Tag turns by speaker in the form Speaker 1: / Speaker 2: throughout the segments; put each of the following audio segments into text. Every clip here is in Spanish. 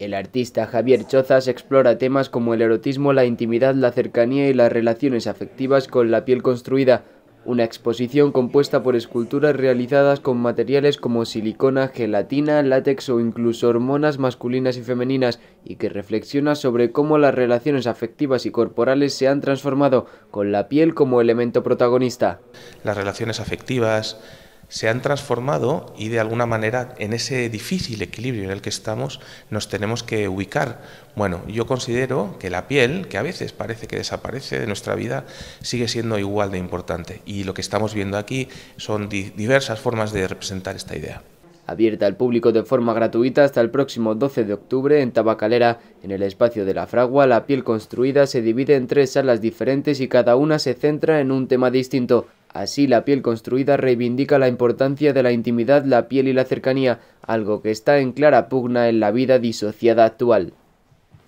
Speaker 1: El artista Javier Chozas explora temas como el erotismo, la intimidad, la cercanía y las relaciones afectivas con la piel construida, una exposición compuesta por esculturas realizadas con materiales como silicona, gelatina, látex o incluso hormonas masculinas y femeninas, y que reflexiona sobre cómo las relaciones afectivas y corporales se han transformado, con la piel como elemento protagonista.
Speaker 2: Las relaciones afectivas, se han transformado y de alguna manera en ese difícil equilibrio en el que estamos nos tenemos que ubicar. Bueno, yo considero que la piel, que a veces parece que desaparece de nuestra vida, sigue siendo igual de importante y lo que estamos viendo aquí son diversas formas de representar esta idea.
Speaker 1: Abierta al público de forma gratuita hasta el próximo 12 de octubre en Tabacalera. En el espacio de la fragua, la piel construida se divide en tres salas diferentes y cada una se centra en un tema distinto. Así, la piel construida reivindica la importancia de la intimidad, la piel y la cercanía, algo que está en clara pugna en la vida disociada actual.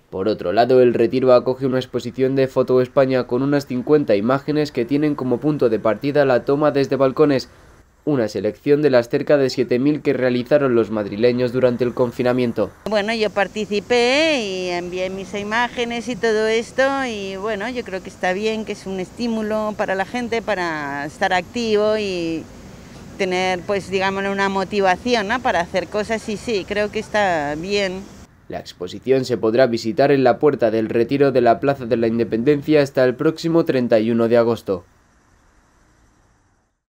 Speaker 1: Por otro lado, el Retiro acoge una exposición de Foto España con unas 50 imágenes que tienen como punto de partida la toma desde balcones, una selección de las cerca de 7.000 que realizaron los madrileños durante el confinamiento.
Speaker 3: Bueno, yo participé y envié mis imágenes y todo esto y bueno, yo creo que está bien, que es un estímulo para la gente para estar activo y tener pues digámoslo, una motivación para hacer cosas y sí, creo que está bien.
Speaker 1: La exposición se podrá visitar en la puerta del retiro de la Plaza de la Independencia hasta el próximo 31 de agosto.